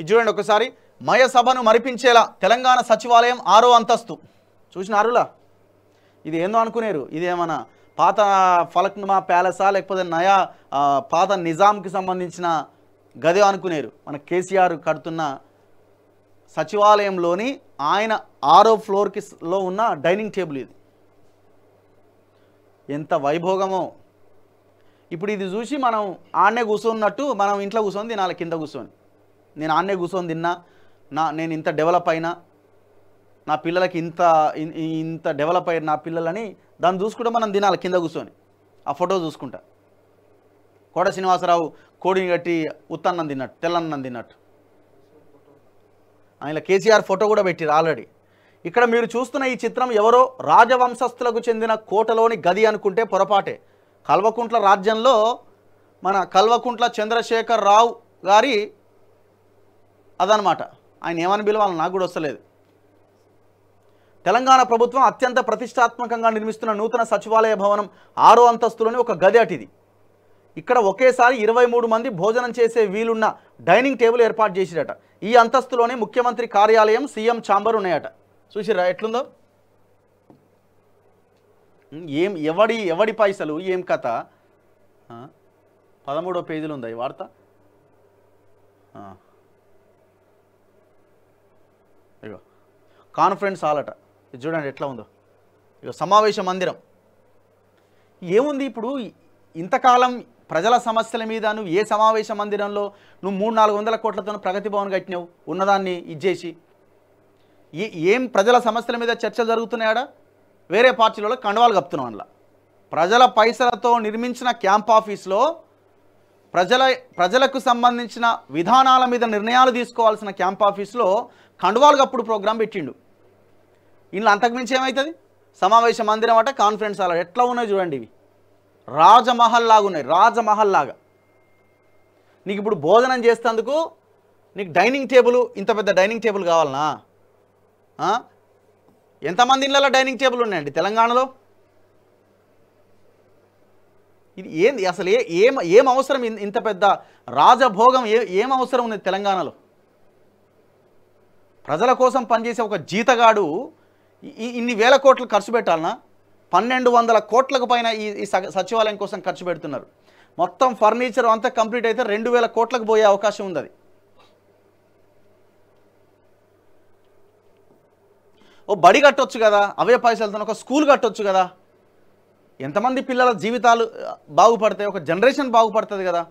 ఇది చూడండి ఒకసారి మయ సభను మరిపించేలా తెలంగాణ సచివాలయం ఆరో అంతస్తు చూసినారులా ఇది ఏందో అనుకునేరు ఇదేమన్నా పాత ఫలక్నుమా ప్యాలెసా లేకపోతే నయా పాత నిజాంకి సంబంధించిన గదే అనుకునేరు మన కేసీఆర్ కడుతున్న సచివాలయంలోని ఆయన ఆరో ఫ్లోర్కి లో ఉన్న డైనింగ్ టేబుల్ ఇది ఎంత వైభోగమో ఇప్పుడు ఇది చూసి మనం ఆడనే కూర్చున్నట్టు మనం ఇంట్లో కూర్చొని తినాలి కింద కూర్చొని నేను ఆన్నే కూర్చొని తిన్నా నా నేను ఇంత డెవలప్ అయినా నా పిల్లలకి ఇంత ఇంత డెవలప్ అయ్యారు నా పిల్లలని దాన్ని చూసుకుంటే మనం తినాలి కింద కూర్చొని ఆ ఫోటో చూసుకుంటా కోట శ్రీనివాసరావు కోడిని కట్టి ఉత్తన్నం తిన్నట్టు తెల్లన్నం తిన్నట్టు ఆయన కేసీఆర్ ఫోటో కూడా పెట్టారు ఆల్రెడీ ఇక్కడ మీరు చూస్తున్న ఈ చిత్రం ఎవరో రాజవంశస్థులకు చెందిన కోటలోని గది అనుకుంటే పొరపాటే కల్వకుంట్ల రాజ్యంలో మన కల్వకుంట్ల చంద్రశేఖర్ రావు గారి అదనమాట ఆయన ఏమని పిలవాలని నాకు కూడా వస్తలేదు తెలంగాణ ప్రభుత్వం అత్యంత ప్రతిష్టాత్మకంగా నిర్మిస్తున్న నూతన సచివాలయ భవనం ఆరో అంతస్తులోని ఒక గది అటిది ఇక్కడ ఒకేసారి ఇరవై మూడు మంది భోజనం చేసే వీలున్న డైనింగ్ టేబుల్ ఏర్పాటు చేసిరట ఈ అంతస్తులోనే ముఖ్యమంత్రి కార్యాలయం సీఎం ఛాంబర్ ఉన్నాయట చూసిరా ఎట్లుందో ఏం ఎవడి ఎవడి పైసలు ఏం కథ పదమూడో పేజీలు ఉందా ఈ వార్త ఇగో కాన్ఫరెన్స్ హాల్ అట ఇది చూడండి ఎట్లా ఉందో ఇగో సమావేశ మందిరం ఏముంది ఇప్పుడు ఇంతకాలం ప్రజల సమస్యల మీద నువ్వు ఏ సమావేశ మందిరంలో నువ్వు మూడు నాలుగు వందల కోట్లతో ప్రగతి భవన్ కట్టినావు ఉన్నదాన్ని ఇచ్చేసి ఏ ఏం ప్రజల సమస్యల మీద చర్చలు జరుగుతున్నాయా వేరే పార్టీలలో కండవాలు కప్తున్నావు అందులో ప్రజల పైసలతో నిర్మించిన క్యాంప్ ఆఫీస్లో ప్రజల ప్రజలకు సంబంధించిన విధానాల మీద నిర్ణయాలు తీసుకోవాల్సిన క్యాంప్ ఆఫీస్లో కండువాలు అప్పుడు ప్రోగ్రాం పెట్టిండు ఇందులో అంతకుమించి ఏమవుతుంది సమావేశ మందిరం అంటే కాన్ఫరెన్స్ హాల్ ఎట్లా ఉన్నాయి చూడండి ఇవి రాజమహల్ లాగా ఉన్నాయి రాజమహల్ లాగా నీకు ఇప్పుడు భోజనం చేసేందుకు నీకు డైనింగ్ టేబుల్ ఇంత పెద్ద డైనింగ్ టేబుల్ కావాలనా ఎంతమంది ఇళ్ళలో డైనింగ్ టేబుల్ ఉన్నాయండి తెలంగాణలో ఇది ఏంది అసలు ఏ ఏం ఏం అవసరం ఇంత పెద్ద రాజభోగం ఏ ఏం అవసరం ఉంది తెలంగాణలో ప్రజల కోసం పనిచేసే ఒక జీతగాడు ఇన్ని వేల కోట్లు ఖర్చు పెట్టాలనా పన్నెండు వందల కోట్లకు పైన ఈ ఈ సచివాలయం కోసం ఖర్చు పెడుతున్నారు మొత్తం ఫర్నిచర్ అంతా కంప్లీట్ అయితే రెండు వేల కోట్లకు పోయే అవకాశం ఉంది అది ఓ బడి కట్టొచ్చు కదా అవే పైసలతో ఒక స్కూల్ కట్టొచ్చు కదా ఎంతమంది పిల్లల జీవితాలు బాగుపడతాయి ఒక జనరేషన్ బాగుపడుతుంది కదా